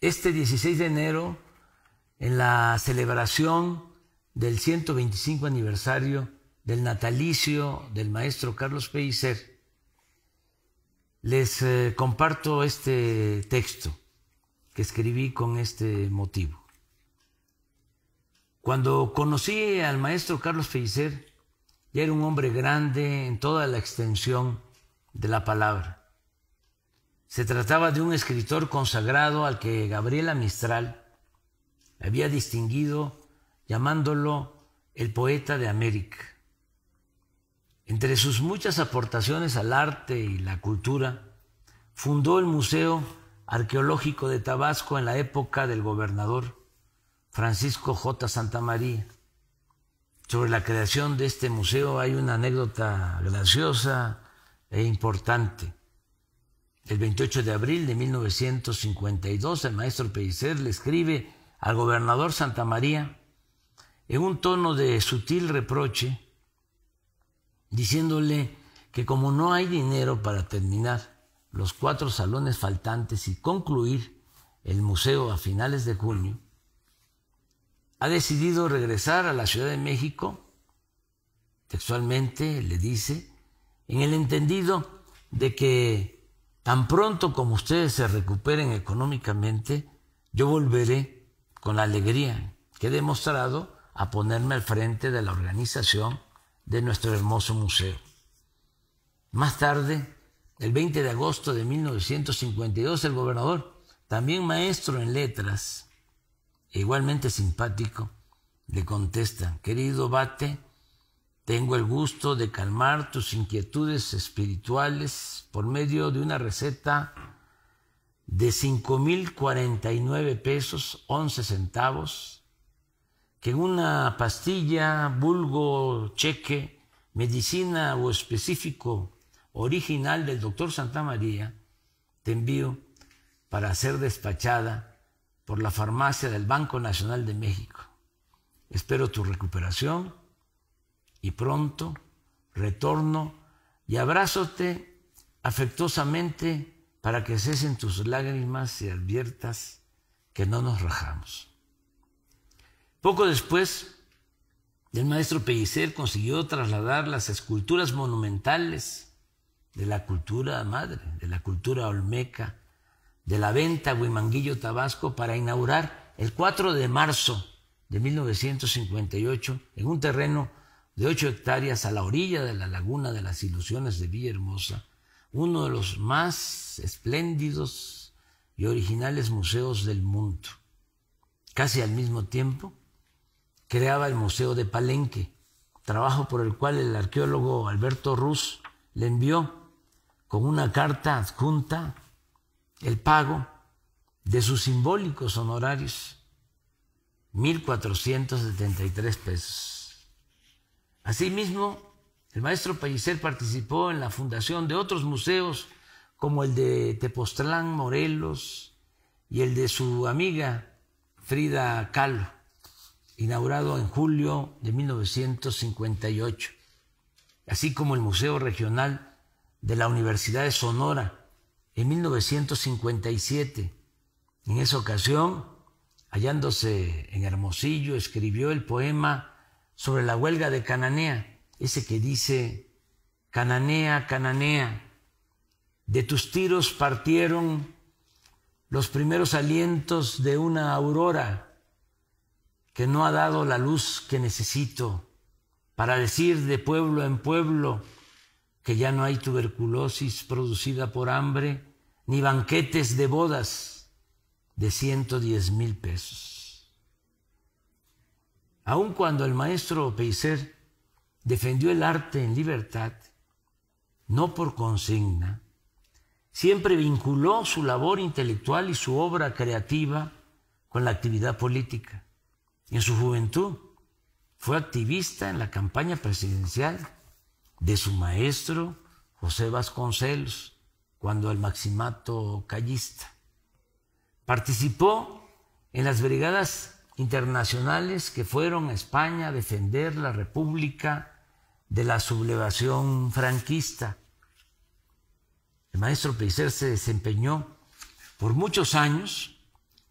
este 16 de enero, en la celebración del 125 aniversario del natalicio del maestro Carlos Pellicer, les eh, comparto este texto que escribí con este motivo. Cuando conocí al maestro Carlos Pellicer, ya era un hombre grande en toda la extensión de la palabra. Se trataba de un escritor consagrado al que Gabriela Mistral había distinguido llamándolo el poeta de América. Entre sus muchas aportaciones al arte y la cultura, fundó el Museo Arqueológico de Tabasco en la época del gobernador Francisco J. Santa María. Sobre la creación de este museo hay una anécdota graciosa e importante. El 28 de abril de 1952, el maestro Pellicer le escribe al gobernador Santa María en un tono de sutil reproche, diciéndole que como no hay dinero para terminar los cuatro salones faltantes y concluir el museo a finales de junio, ha decidido regresar a la Ciudad de México, textualmente le dice, en el entendido de que Tan pronto como ustedes se recuperen económicamente, yo volveré con la alegría que he demostrado a ponerme al frente de la organización de nuestro hermoso museo. Más tarde, el 20 de agosto de 1952, el gobernador, también maestro en letras, e igualmente simpático, le contesta, querido Bate, tengo el gusto de calmar tus inquietudes espirituales por medio de una receta de 5.049 pesos 11 centavos, que en una pastilla, vulgo, cheque, medicina o específico original del doctor Santa María, te envío para ser despachada por la farmacia del Banco Nacional de México. Espero tu recuperación y pronto retorno y abrázote afectuosamente para que cesen tus lágrimas y adviertas que no nos rajamos. Poco después, el maestro Pellicer consiguió trasladar las esculturas monumentales de la cultura madre, de la cultura olmeca, de la venta Huimanguillo Tabasco para inaugurar el 4 de marzo de 1958 en un terreno de ocho hectáreas a la orilla de la Laguna de las Ilusiones de Villahermosa, uno de los más espléndidos y originales museos del mundo. Casi al mismo tiempo, creaba el Museo de Palenque, trabajo por el cual el arqueólogo Alberto Ruz le envió con una carta adjunta el pago de sus simbólicos honorarios, 1.473 pesos. Asimismo, el maestro Pellicer participó en la fundación de otros museos como el de Tepoztlán Morelos y el de su amiga Frida Kahlo, inaugurado en julio de 1958, así como el Museo Regional de la Universidad de Sonora en 1957. En esa ocasión, hallándose en Hermosillo, escribió el poema sobre la huelga de Cananea, ese que dice, Cananea, Cananea, de tus tiros partieron los primeros alientos de una aurora que no ha dado la luz que necesito para decir de pueblo en pueblo que ya no hay tuberculosis producida por hambre, ni banquetes de bodas de 110 mil pesos aun cuando el maestro Peiser defendió el arte en libertad, no por consigna, siempre vinculó su labor intelectual y su obra creativa con la actividad política. En su juventud fue activista en la campaña presidencial de su maestro José Vasconcelos, cuando el maximato callista. Participó en las brigadas internacionales que fueron a España a defender la República de la sublevación franquista. El maestro Pellicer se desempeñó por muchos años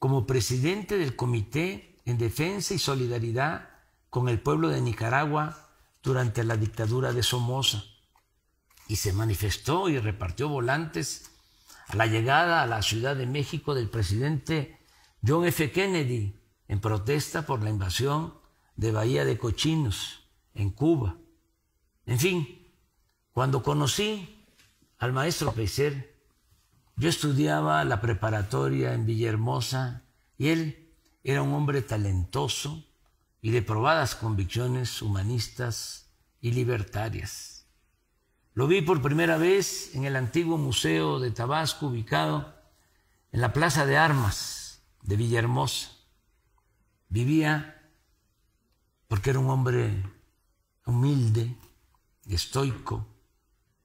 como presidente del Comité en Defensa y Solidaridad con el pueblo de Nicaragua durante la dictadura de Somoza y se manifestó y repartió volantes a la llegada a la Ciudad de México del presidente John F. Kennedy en protesta por la invasión de Bahía de Cochinos en Cuba. En fin, cuando conocí al maestro Peiser, yo estudiaba la preparatoria en Villahermosa y él era un hombre talentoso y de probadas convicciones humanistas y libertarias. Lo vi por primera vez en el antiguo Museo de Tabasco ubicado en la Plaza de Armas de Villahermosa vivía porque era un hombre humilde, estoico,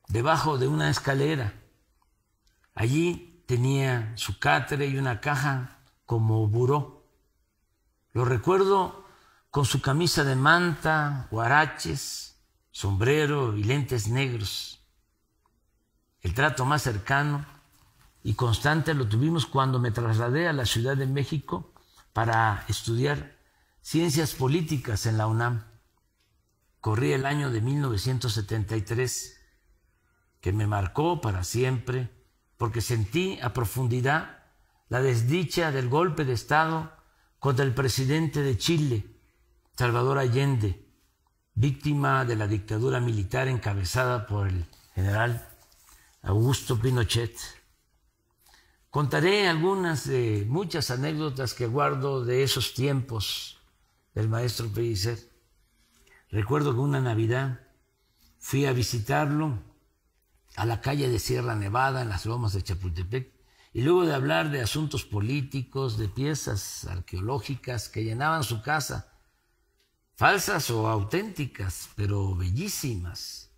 debajo de una escalera. Allí tenía su catre y una caja como buró. Lo recuerdo con su camisa de manta, guaraches, sombrero y lentes negros. El trato más cercano y constante lo tuvimos cuando me trasladé a la Ciudad de México para estudiar ciencias políticas en la UNAM. Corrí el año de 1973, que me marcó para siempre, porque sentí a profundidad la desdicha del golpe de Estado contra el presidente de Chile, Salvador Allende, víctima de la dictadura militar encabezada por el general Augusto Pinochet. Contaré algunas de muchas anécdotas que guardo de esos tiempos del maestro Pellicer. Recuerdo que una Navidad fui a visitarlo a la calle de Sierra Nevada, en las lomas de Chapultepec, y luego de hablar de asuntos políticos, de piezas arqueológicas que llenaban su casa, falsas o auténticas, pero bellísimas,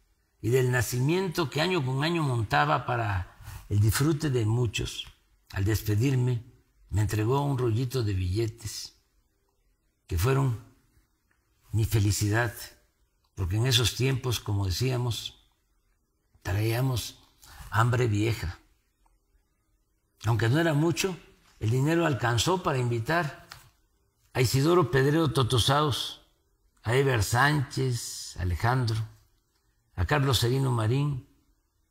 y del nacimiento que año con año montaba para el disfrute de muchos al despedirme, me entregó un rollito de billetes que fueron mi felicidad, porque en esos tiempos, como decíamos, traíamos hambre vieja. Aunque no era mucho, el dinero alcanzó para invitar a Isidoro Pedrero Totosaos, a Eber Sánchez, Alejandro, a Carlos Serino Marín,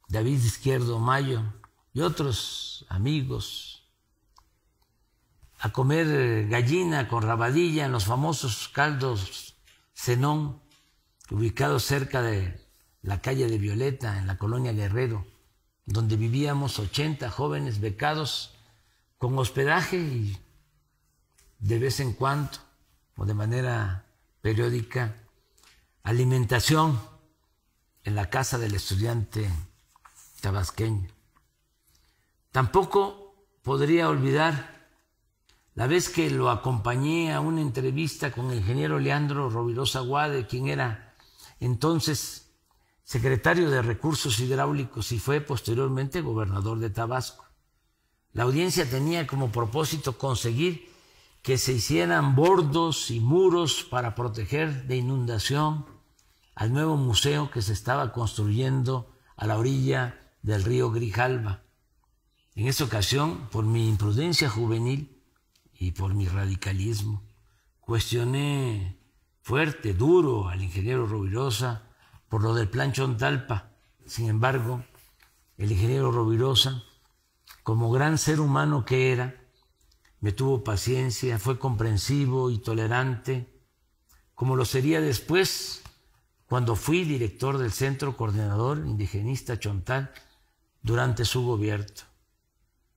David Izquierdo Mayo, y otros amigos a comer gallina con rabadilla en los famosos caldos Zenón, ubicados cerca de la calle de Violeta, en la colonia Guerrero, donde vivíamos 80 jóvenes becados con hospedaje y de vez en cuando, o de manera periódica, alimentación en la casa del estudiante tabasqueño. Tampoco podría olvidar la vez que lo acompañé a una entrevista con el ingeniero Leandro Rovirosa Guade, quien era entonces secretario de Recursos Hidráulicos y fue posteriormente gobernador de Tabasco. La audiencia tenía como propósito conseguir que se hicieran bordos y muros para proteger de inundación al nuevo museo que se estaba construyendo a la orilla del río Grijalva. En esta ocasión, por mi imprudencia juvenil y por mi radicalismo, cuestioné fuerte, duro al ingeniero Rovirosa por lo del plan Chontalpa. Sin embargo, el ingeniero Rovirosa, como gran ser humano que era, me tuvo paciencia, fue comprensivo y tolerante, como lo sería después cuando fui director del Centro Coordinador Indigenista Chontal durante su gobierno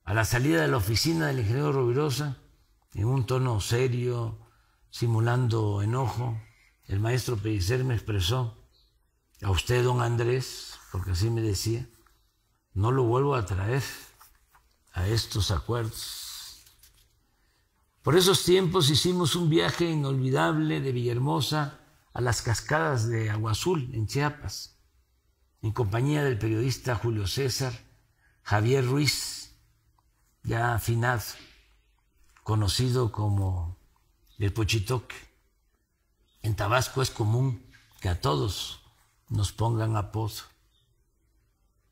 a la salida de la oficina del ingeniero Rovirosa, en un tono serio, simulando enojo, el maestro Pellicer me expresó, a usted, don Andrés, porque así me decía, no lo vuelvo a traer a estos acuerdos. Por esos tiempos hicimos un viaje inolvidable de Villahermosa a las cascadas de Agua Azul, en Chiapas, en compañía del periodista Julio César Javier Ruiz ya afinado, conocido como el pochitoque. En Tabasco es común que a todos nos pongan a pozo.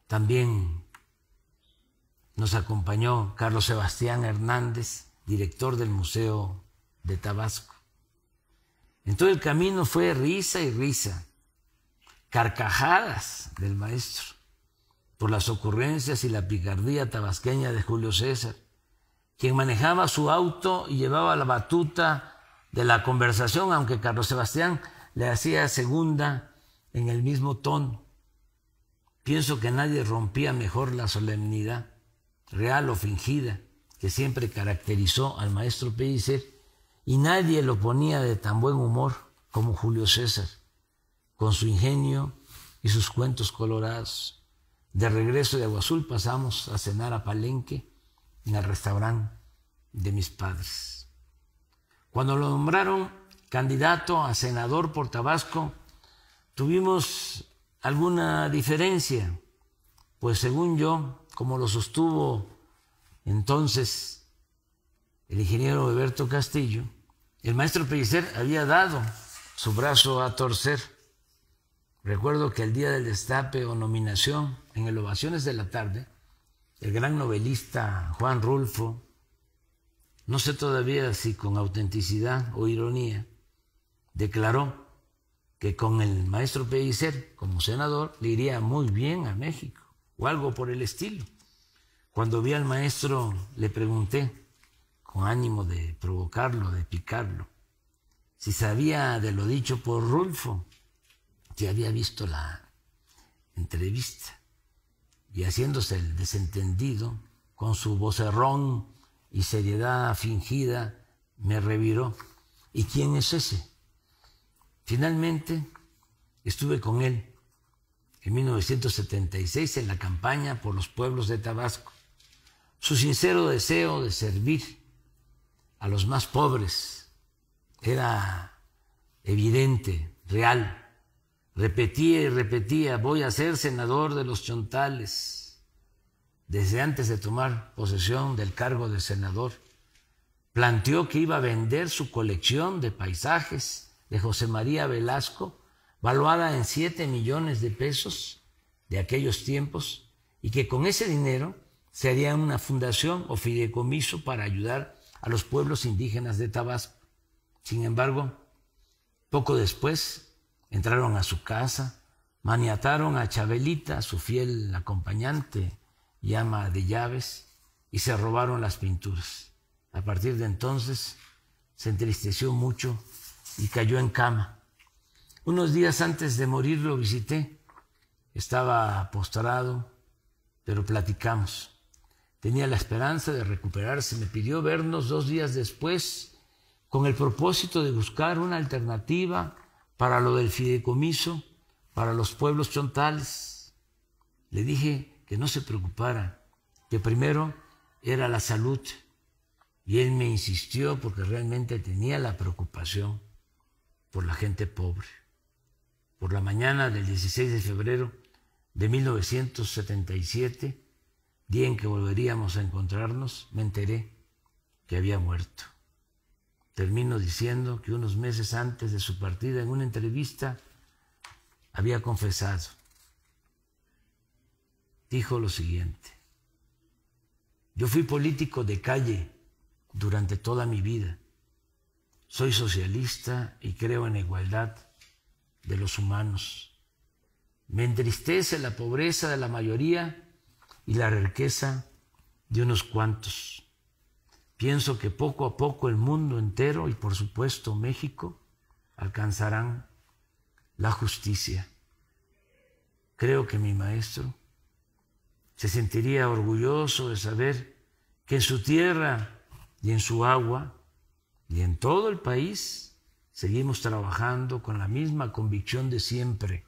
También nos acompañó Carlos Sebastián Hernández, director del Museo de Tabasco. En todo el camino fue risa y risa, carcajadas del maestro por las ocurrencias y la picardía tabasqueña de Julio César, quien manejaba su auto y llevaba la batuta de la conversación, aunque Carlos Sebastián le hacía segunda en el mismo tono. Pienso que nadie rompía mejor la solemnidad, real o fingida, que siempre caracterizó al maestro Pellicer, y nadie lo ponía de tan buen humor como Julio César, con su ingenio y sus cuentos colorados. De regreso de Agua Azul pasamos a cenar a Palenque en el restaurante de mis padres. Cuando lo nombraron candidato a senador por Tabasco, tuvimos alguna diferencia, pues según yo, como lo sostuvo entonces el ingeniero Roberto Castillo, el maestro Pellicer había dado su brazo a torcer. Recuerdo que el día del destape o nominación, en el Ovaciones de la Tarde, el gran novelista Juan Rulfo, no sé todavía si con autenticidad o ironía, declaró que con el maestro Pellicer como senador le iría muy bien a México o algo por el estilo. Cuando vi al maestro le pregunté, con ánimo de provocarlo, de picarlo, si sabía de lo dicho por Rulfo, si había visto la entrevista y haciéndose el desentendido, con su vocerrón y seriedad fingida, me reviró. ¿Y quién es ese? Finalmente estuve con él en 1976 en la campaña por los pueblos de Tabasco. Su sincero deseo de servir a los más pobres era evidente, real repetía y repetía, voy a ser senador de los chontales, desde antes de tomar posesión del cargo de senador, planteó que iba a vender su colección de paisajes de José María Velasco, valuada en 7 millones de pesos de aquellos tiempos, y que con ese dinero se haría una fundación o fideicomiso para ayudar a los pueblos indígenas de Tabasco. Sin embargo, poco después entraron a su casa, maniataron a Chabelita, su fiel acompañante y ama de llaves, y se robaron las pinturas. A partir de entonces se entristeció mucho y cayó en cama. Unos días antes de morir lo visité, estaba postrado, pero platicamos. Tenía la esperanza de recuperarse, me pidió vernos dos días después con el propósito de buscar una alternativa para lo del fideicomiso, para los pueblos chontales. Le dije que no se preocupara, que primero era la salud. Y él me insistió porque realmente tenía la preocupación por la gente pobre. Por la mañana del 16 de febrero de 1977, día en que volveríamos a encontrarnos, me enteré que había muerto termino diciendo que unos meses antes de su partida, en una entrevista, había confesado. Dijo lo siguiente, yo fui político de calle durante toda mi vida. Soy socialista y creo en la igualdad de los humanos. Me entristece la pobreza de la mayoría y la riqueza de unos cuantos. Pienso que poco a poco el mundo entero y por supuesto México alcanzarán la justicia. Creo que mi maestro se sentiría orgulloso de saber que en su tierra y en su agua y en todo el país seguimos trabajando con la misma convicción de siempre,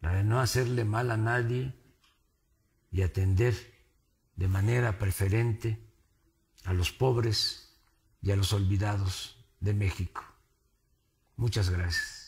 la de no hacerle mal a nadie y atender de manera preferente a los pobres y a los olvidados de México. Muchas gracias.